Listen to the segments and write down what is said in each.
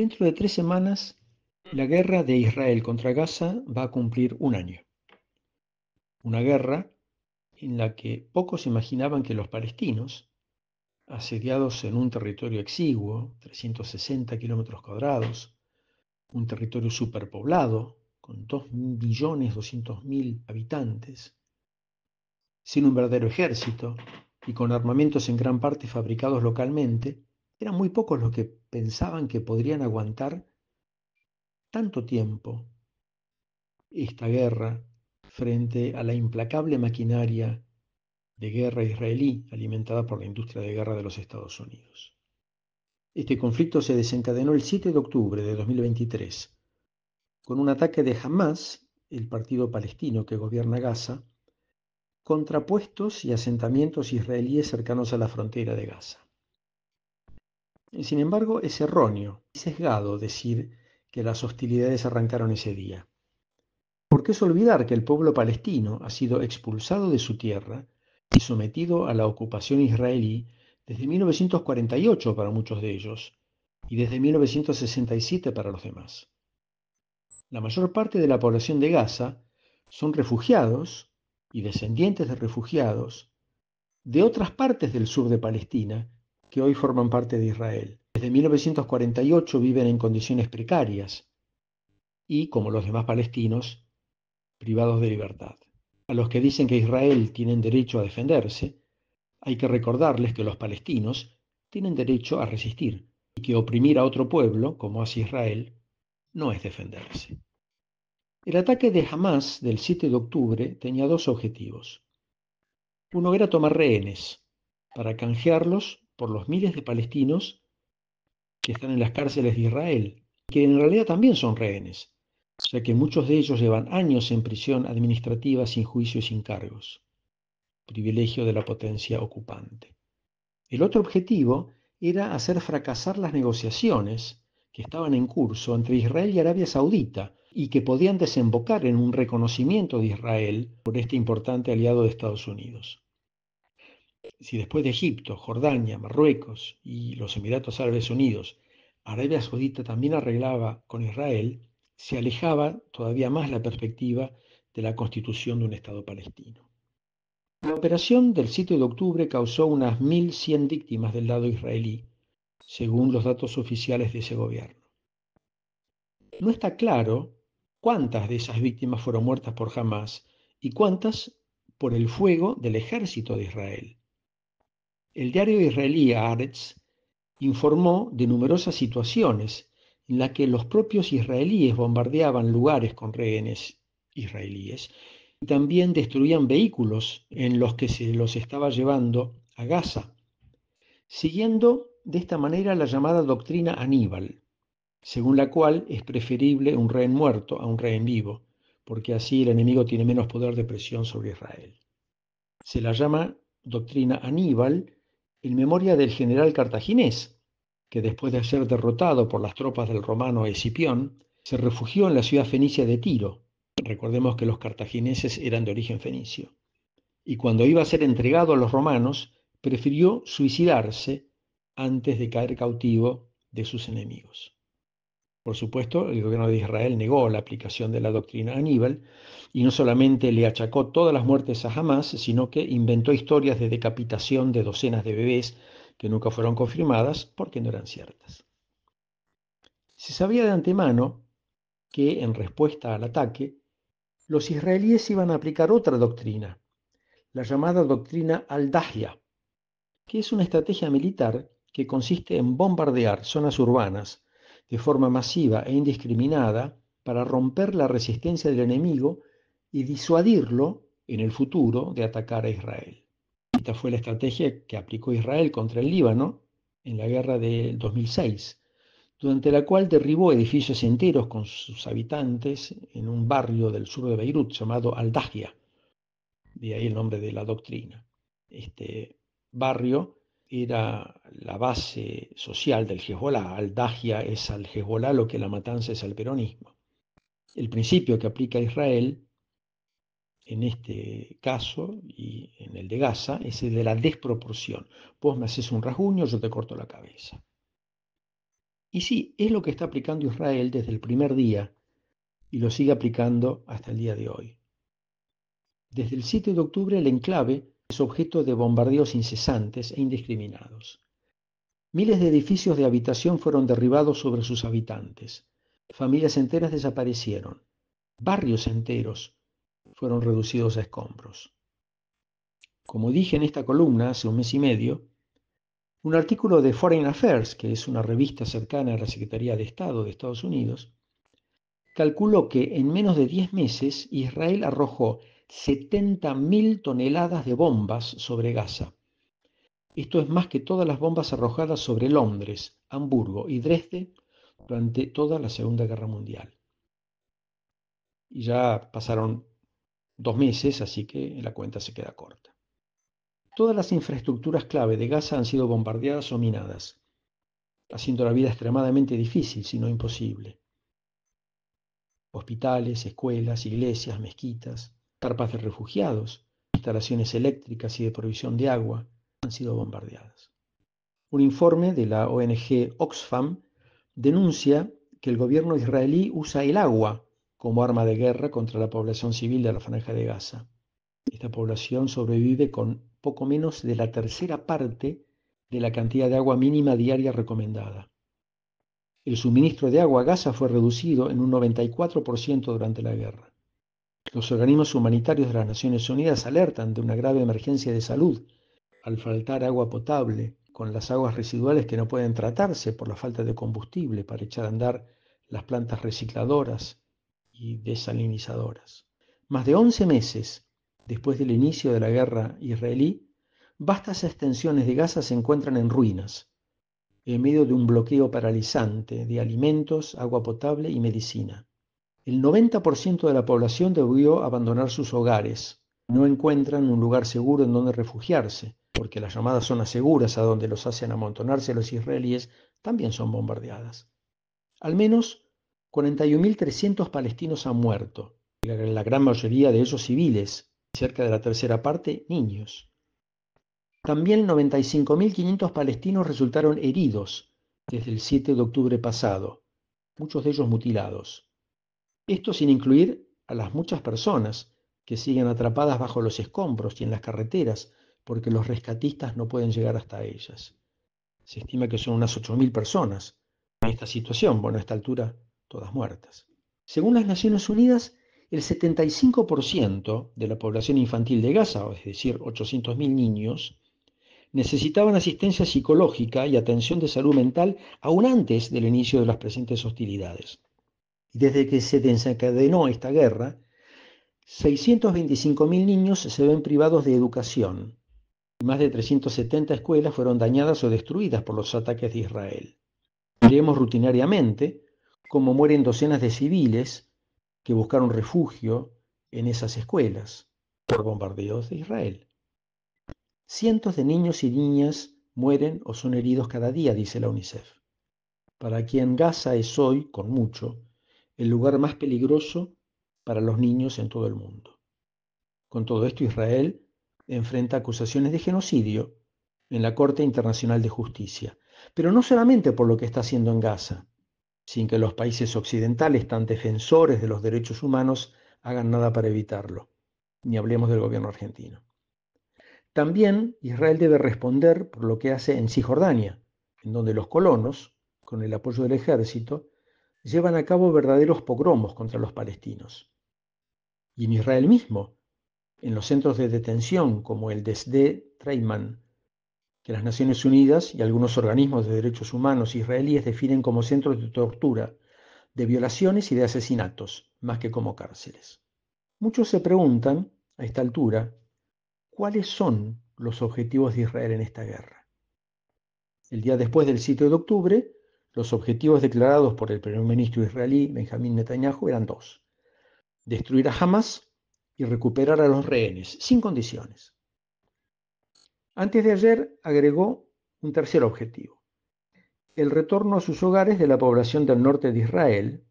Dentro de tres semanas, la guerra de Israel contra Gaza va a cumplir un año. Una guerra en la que pocos imaginaban que los palestinos, asediados en un territorio exiguo, 360 kilómetros cuadrados, un territorio superpoblado, con 2.200.000 habitantes, sin un verdadero ejército y con armamentos en gran parte fabricados localmente, eran muy pocos los que pensaban que podrían aguantar tanto tiempo esta guerra frente a la implacable maquinaria de guerra israelí alimentada por la industria de guerra de los Estados Unidos. Este conflicto se desencadenó el 7 de octubre de 2023 con un ataque de Hamas, el partido palestino que gobierna Gaza, contra puestos y asentamientos israelíes cercanos a la frontera de Gaza. Sin embargo, es erróneo y sesgado decir que las hostilidades arrancaron ese día. qué es olvidar que el pueblo palestino ha sido expulsado de su tierra y sometido a la ocupación israelí desde 1948 para muchos de ellos y desde 1967 para los demás. La mayor parte de la población de Gaza son refugiados y descendientes de refugiados de otras partes del sur de Palestina que hoy forman parte de Israel. Desde 1948 viven en condiciones precarias y, como los demás palestinos, privados de libertad. A los que dicen que Israel tienen derecho a defenderse, hay que recordarles que los palestinos tienen derecho a resistir y que oprimir a otro pueblo, como hace Israel, no es defenderse. El ataque de Hamas del 7 de octubre tenía dos objetivos. Uno era tomar rehenes, para canjearlos por los miles de palestinos que están en las cárceles de Israel, que en realidad también son rehenes, ya que muchos de ellos llevan años en prisión administrativa sin juicio y sin cargos, privilegio de la potencia ocupante. El otro objetivo era hacer fracasar las negociaciones que estaban en curso entre Israel y Arabia Saudita y que podían desembocar en un reconocimiento de Israel por este importante aliado de Estados Unidos si después de Egipto, Jordania, Marruecos y los Emiratos Árabes Unidos, Arabia Saudita también arreglaba con Israel, se alejaba todavía más la perspectiva de la constitución de un Estado palestino. La operación del 7 de octubre causó unas 1.100 víctimas del lado israelí, según los datos oficiales de ese gobierno. No está claro cuántas de esas víctimas fueron muertas por Hamas y cuántas por el fuego del ejército de Israel. El diario israelí Aretz informó de numerosas situaciones en las que los propios israelíes bombardeaban lugares con rehenes israelíes y también destruían vehículos en los que se los estaba llevando a Gaza, siguiendo de esta manera la llamada doctrina Aníbal, según la cual es preferible un rehén muerto a un rehén vivo, porque así el enemigo tiene menos poder de presión sobre Israel. Se la llama doctrina Aníbal en memoria del general cartaginés, que después de ser derrotado por las tropas del romano Escipión, se refugió en la ciudad fenicia de Tiro. Recordemos que los cartagineses eran de origen fenicio. Y cuando iba a ser entregado a los romanos, prefirió suicidarse antes de caer cautivo de sus enemigos. Por supuesto, el gobierno de Israel negó la aplicación de la doctrina Aníbal y no solamente le achacó todas las muertes a Hamas, sino que inventó historias de decapitación de docenas de bebés que nunca fueron confirmadas porque no eran ciertas. Se sabía de antemano que, en respuesta al ataque, los israelíes iban a aplicar otra doctrina, la llamada doctrina al que es una estrategia militar que consiste en bombardear zonas urbanas de forma masiva e indiscriminada para romper la resistencia del enemigo y disuadirlo en el futuro de atacar a Israel. Esta fue la estrategia que aplicó Israel contra el Líbano en la guerra del 2006, durante la cual derribó edificios enteros con sus habitantes en un barrio del sur de Beirut llamado al de ahí el nombre de la doctrina. Este barrio era la base social del Hezbollah. al es al Hezbollah lo que la matanza es al peronismo. El principio que aplica Israel en este caso y en el de Gaza es el de la desproporción. Vos me haces un rasguño, yo te corto la cabeza. Y sí, es lo que está aplicando Israel desde el primer día y lo sigue aplicando hasta el día de hoy. Desde el 7 de octubre el enclave es objeto de bombardeos incesantes e indiscriminados. Miles de edificios de habitación fueron derribados sobre sus habitantes. Familias enteras desaparecieron. Barrios enteros fueron reducidos a escombros. Como dije en esta columna hace un mes y medio, un artículo de Foreign Affairs, que es una revista cercana a la Secretaría de Estado de Estados Unidos, calculó que en menos de 10 meses Israel arrojó 70.000 toneladas de bombas sobre Gaza. Esto es más que todas las bombas arrojadas sobre Londres, Hamburgo y Dresde durante toda la Segunda Guerra Mundial. Y ya pasaron dos meses, así que la cuenta se queda corta. Todas las infraestructuras clave de Gaza han sido bombardeadas o minadas, haciendo la vida extremadamente difícil, si no imposible. Hospitales, escuelas, iglesias, mezquitas, carpas de refugiados, instalaciones eléctricas y de provisión de agua han sido bombardeadas. Un informe de la ONG Oxfam denuncia que el gobierno israelí usa el agua como arma de guerra contra la población civil de la franja de Gaza. Esta población sobrevive con poco menos de la tercera parte de la cantidad de agua mínima diaria recomendada. El suministro de agua a Gaza fue reducido en un 94% durante la guerra. Los organismos humanitarios de las Naciones Unidas alertan de una grave emergencia de salud al faltar agua potable, con las aguas residuales que no pueden tratarse por la falta de combustible para echar a andar las plantas recicladoras y desalinizadoras. Más de 11 meses después del inicio de la guerra israelí, vastas extensiones de Gaza se encuentran en ruinas, en medio de un bloqueo paralizante de alimentos, agua potable y medicina. El 90% de la población debió abandonar sus hogares. No encuentran un lugar seguro en donde refugiarse, porque las llamadas zonas seguras a donde los hacen amontonarse los israelíes también son bombardeadas. Al menos 41.300 palestinos han muerto, la gran mayoría de ellos civiles, cerca de la tercera parte niños. También 95.500 palestinos resultaron heridos desde el 7 de octubre pasado, muchos de ellos mutilados. Esto sin incluir a las muchas personas que siguen atrapadas bajo los escombros y en las carreteras porque los rescatistas no pueden llegar hasta ellas. Se estima que son unas 8.000 personas en esta situación, bueno, a esta altura todas muertas. Según las Naciones Unidas, el 75% de la población infantil de Gaza, es decir, 800.000 niños, necesitaban asistencia psicológica y atención de salud mental aún antes del inicio de las presentes hostilidades. Y desde que se desencadenó esta guerra, 625.000 niños se ven privados de educación. Y más de 370 escuelas fueron dañadas o destruidas por los ataques de Israel. Veremos rutinariamente cómo mueren docenas de civiles que buscaron refugio en esas escuelas por bombardeos de Israel. Cientos de niños y niñas mueren o son heridos cada día, dice la UNICEF. Para quien Gaza es hoy, con mucho, el lugar más peligroso para los niños en todo el mundo. Con todo esto, Israel enfrenta acusaciones de genocidio en la Corte Internacional de Justicia, pero no solamente por lo que está haciendo en Gaza, sin que los países occidentales, tan defensores de los derechos humanos, hagan nada para evitarlo, ni hablemos del gobierno argentino. También Israel debe responder por lo que hace en Cisjordania, en donde los colonos, con el apoyo del ejército, llevan a cabo verdaderos pogromos contra los palestinos. Y en Israel mismo, en los centros de detención como el desde Treiman, que las Naciones Unidas y algunos organismos de derechos humanos israelíes definen como centros de tortura, de violaciones y de asesinatos, más que como cárceles. Muchos se preguntan, a esta altura, cuáles son los objetivos de Israel en esta guerra. El día después del 7 de octubre, los objetivos declarados por el primer ministro israelí Benjamín Netanyahu eran dos. Destruir a Hamas y recuperar a los rehenes, sin condiciones. Antes de ayer agregó un tercer objetivo. El retorno a sus hogares de la población del norte de Israel,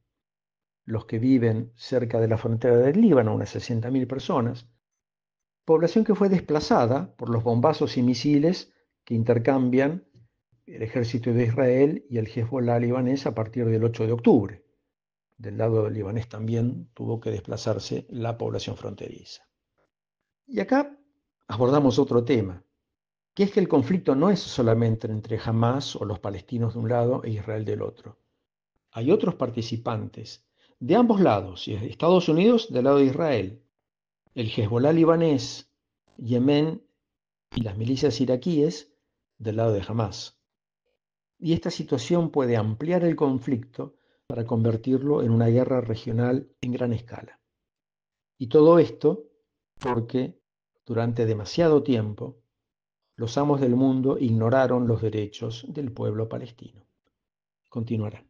los que viven cerca de la frontera del Líbano, unas 60.000 personas, población que fue desplazada por los bombazos y misiles que intercambian el ejército de Israel y el Hezbollah libanés a partir del 8 de octubre. Del lado libanés también tuvo que desplazarse la población fronteriza. Y acá abordamos otro tema, que es que el conflicto no es solamente entre Hamas o los palestinos de un lado e Israel del otro. Hay otros participantes de ambos lados, Estados Unidos del lado de Israel, el Hezbollah libanés, Yemen y las milicias iraquíes del lado de Hamas y esta situación puede ampliar el conflicto para convertirlo en una guerra regional en gran escala. Y todo esto porque durante demasiado tiempo los amos del mundo ignoraron los derechos del pueblo palestino. Continuará.